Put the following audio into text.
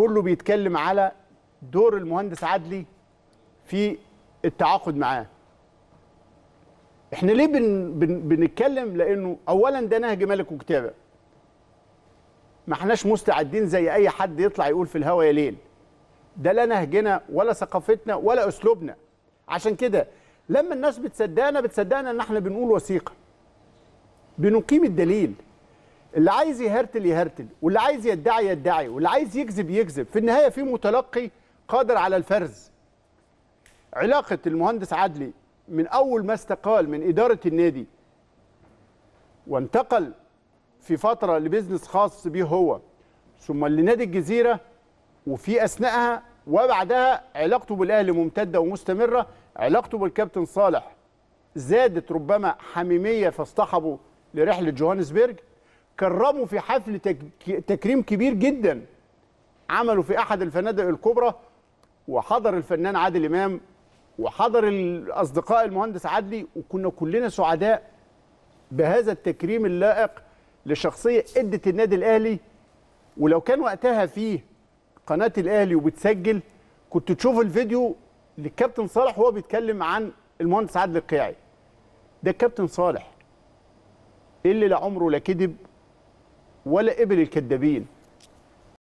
كله بيتكلم على دور المهندس عدلي في التعاقد معاه احنا ليه بن بن بنتكلم لانه اولا ده نهج ملك وكتابه ما احناش مستعدين زي اي حد يطلع يقول في الهوا يا ليل ده لا نهجنا ولا ثقافتنا ولا اسلوبنا عشان كده لما الناس بتصدقنا بتصدقنا ان احنا بنقول وثيقه بنقيم الدليل اللي عايز يهرتل يهرتل واللي عايز يدعي يدعي واللي عايز يكذب يكذب في النهايه في متلقي قادر على الفرز علاقه المهندس عدلي من اول ما استقال من اداره النادي وانتقل في فتره لبزنس خاص به هو ثم لنادي الجزيره وفي اثناءها وبعدها علاقته بالاهلي ممتده ومستمره علاقته بالكابتن صالح زادت ربما حميميه فاصطحبه لرحله جوهانسبرج كرموا في حفل تكريم كبير جدا عملوا في احد الفنادق الكبرى وحضر الفنان عادل امام وحضر الاصدقاء المهندس عدلي وكنا كلنا سعداء بهذا التكريم اللائق لشخصيه ادت النادي الاهلي ولو كان وقتها فيه قناه الاهلي وبتسجل كنت تشوف الفيديو للكابتن صالح وهو بيتكلم عن المهندس عادل القيعي ده الكابتن صالح اللي لا عمره لا كذب ولا قبل الكذابين